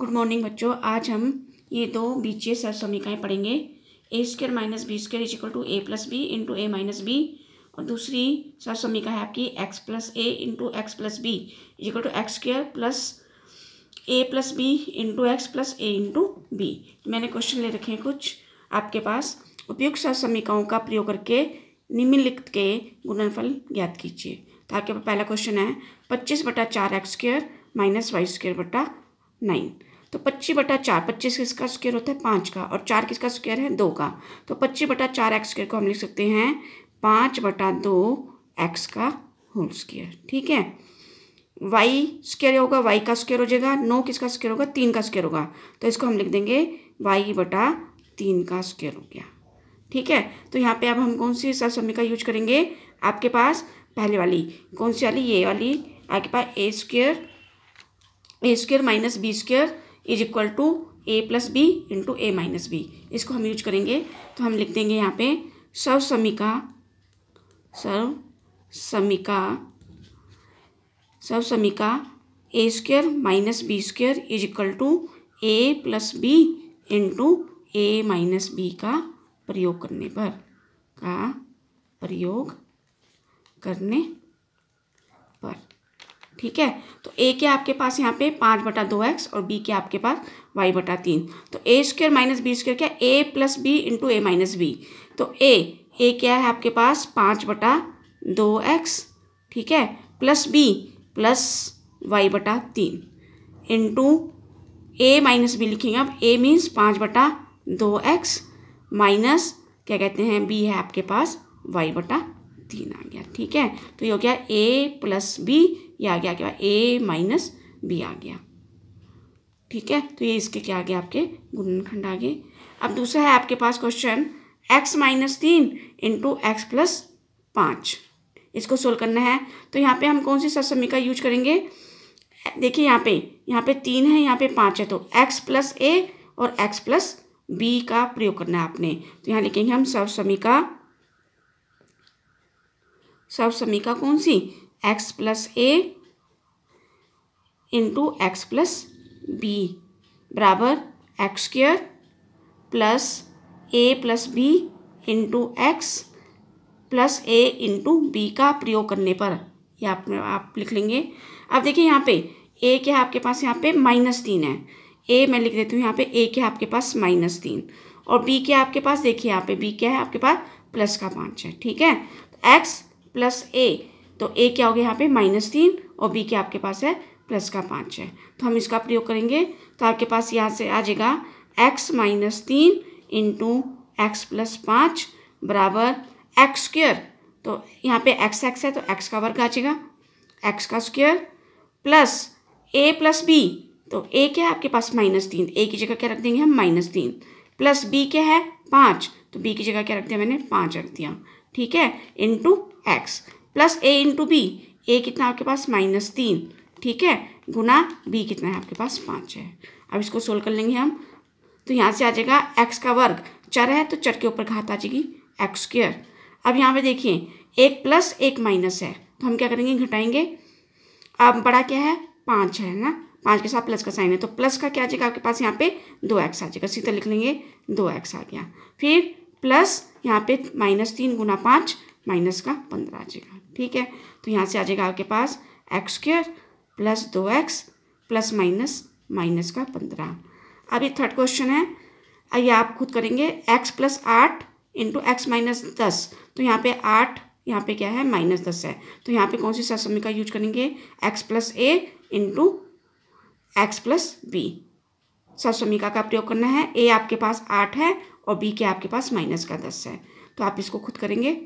good morning बच्चों आज हम ये दो बीजीय सर समीकाएँ पढ़ेंगे A square minus B square is equal to A plus B into A minus B और दूसरी सर समीका है आपकी X plus A into X plus B is equal to X square plus A plus B into X plus A into B मैंने question ले रखे हैं कुछ आपके पास उपयुक्त सर समीकाओं का प्रयोग करके निम्नलिखित के गुणनफल ज्ञात कीजिए तो आपके पहला क्वेश्चन है पच्चीस बटा चार X square minus Y square बटा नाइन तो पच्चीस बटा चार पच्चीस किसका स्क्वेयर होता है पाँच का और चार किसका स्क्वेयर है दो का तो पच्चीस बटा चार एक्स स्क्वेयर को हम लिख सकते हैं पाँच बटा दो एक्स का होल स्क्वेयर ठीक है वाई स्क्वेयर होगा वाई का स्क्वेयर हो जाएगा नो किसका स्क्वेयर होगा तीन का स्क्वेयर होगा तो इसको हम लिख देंगे वाई बटा तीन का स्क्वेयर हो गया ठीक है तो यहाँ पे अब हम कौन सी सर समी का यूज करेंगे आपके पास पहले वाली कौन सी वाली ये वाली आपके पास A square A square minus B square is equal to A plus B into A minus B इसको हम यूज करेंगे तो हम लिख देंगे यहाँ पे सर्व समीका सर्व समीका सर्व समीका A square minus B square is equal to A plus B into A minus B का प्रयोग करने पर का प्रयोग करने ठीक है तो ए के आपके पास यहाँ पे पाँच बटा दो एक्स और बी के आपके पास वाई बटा तीन तो A square minus B square क्या A plus B into A minus B तो ए ए क्या है आपके पास पाँच बटा दो एक्स ठीक है प्लस बी प्लस वाई बटा तीन इंटू ए माइनस बी लिखेंगे आप ए मीन्स पाँच बटा दो एक्स माइनस क्या कहते हैं बी है आपके पास वाई बटा तीन आ गया ठीक है तो ये हो गया ए प्लस बी ये आ गया क्या ए माइनस बी आ गया ठीक है तो ये इसके क्या आ गया आपके गुणनखंड आ गए अब दूसरा है आपके पास क्वेश्चन एक्स माइनस तीन इंटू एक्स प्लस पाँच इसको सोल्व करना है तो यहाँ पे हम कौन सी ससमिका यूज करेंगे देखिए यहाँ पे यहाँ पे तीन है यहाँ पे पाँच है तो एक्स प्लस ए और एक्स प्लस बी का प्रयोग करना है आपने तो यहाँ लिखेंगे हम समीका सब समीका कौन सी X plus A into X plus B बराबर X square plus A plus B into X plus A into B का प्रयोग करने पर ये आप आप लिख लेंगे अब देखिए यहाँ पे ए क्या है आपके पास यहाँ पे माइनस तीन है ए मैं लिख देती हूँ यहाँ पे ए क्या है आपके पास माइनस तीन और बी क्या है आपके पास देखिए यहाँ पे बी क्या है आपके पास प्लस का पाँच है ठीक है एक्स प्लस ए तो ए क्या हो गया यहाँ पे माइनस तीन और बी क्या आपके पास है प्लस का पाँच है तो हम इसका प्रयोग करेंगे तो आपके पास यहाँ से आ जाएगा एक्स माइनस तीन इंटू एक्स प्लस पाँच बराबर एक्स स्क्र तो यहाँ पे एक्स एक्स है तो एक्स का वर्ग आ जाएगा एक्स का square plus A plus B तो ए क्या है आपके पास माइनस तीन ए की जगह क्या रख देंगे हम माइनस तीन प्लस बी क्या है पाँच तो बी की जगह क्या रख दिया मैंने पाँच रख दिया ठीक है into X plus A into B A कितना आपके पास माइनस तीन ठीक है गुना बी कितना है आपके पास पाँच है अब इसको सोल्व कर लेंगे हम तो यहाँ से आ जाएगा एक्स का वर्ग चर है तो चर के ऊपर घात आ जाएगी एक्स स्क्र अब यहाँ पे देखिए एक प्लस एक माइनस है तो हम क्या करेंगे घटाएंगे अब बड़ा क्या है पाँच है ना पाँच के साथ प्लस का साइन है तो प्लस का क्या आ जाएगा आपके पास यहाँ पे दो एक्स आ जाएगा सीधा लिख लेंगे दो एक्स आ गया फिर प्लस यहाँ पे माइनस तीन गुना पाँच माइनस का पंद्रह आ जाएगा ठीक है तो यहाँ से आ जाएगा आपके पास एक्स स्क्र प्लस दो एक्स प्लस माइनस माइनस का पंद्रह अब ये थर्ड क्वेश्चन है ये आप खुद करेंगे एक्स प्लस आठ इंटू एक्स माइनस दस तो यहाँ पे आठ यहाँ पे क्या है माइनस दस है तो यहाँ पे कौन सी सहसमी का यूज करेंगे X plus A into X plus B सहसमीका का प्रयोग करना है ए आपके पास आठ है और बी के आपके पास माइनस का दस है तो आप इसको खुद करेंगे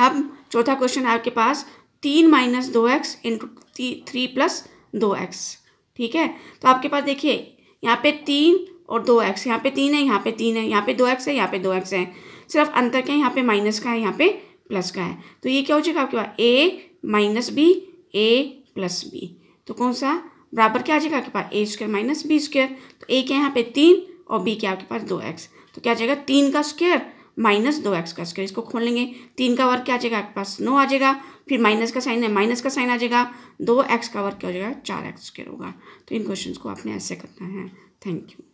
अब चौथा क्वेश्चन है आपके पास तीन माइनस दो एक्स इंटू थ्री प्लस दो एक्स ठीक है तो आपके पास देखिए यहाँ पे तीन और दो एक्स यहाँ पे तीन है यहाँ पे तीन है यहाँ पे दो एक्स है यहाँ पे दो एक्स है सिर्फ अंतर क्या है यहाँ पे माइनस का है यहाँ पे प्लस का है तो ये क्या हो जाएगा आपके पास A minus B A plus B तो कौन सा बराबर क्या आ जाएगा आपके पास A square minus B square तो ए क्या है यहाँ पे तीन और बी क्या आपके पास दो एक्स तो क्या आ जाएगा तीन का स्क्वेयर माइनस दो एक्स का स्क्वायर इसको खोल लेंगे तीन का वर्ग क्या आ जाएगा आपके पास नौ आ जाएगा फिर माइनस का साइन है माइनस का साइन आ जाएगा दो एक्स का वर्ग क्या हो जाएगा चार एक्स स्क्वायर होगा तो इन क्वेश्चन को आपने ऐसे करना है थैंक यू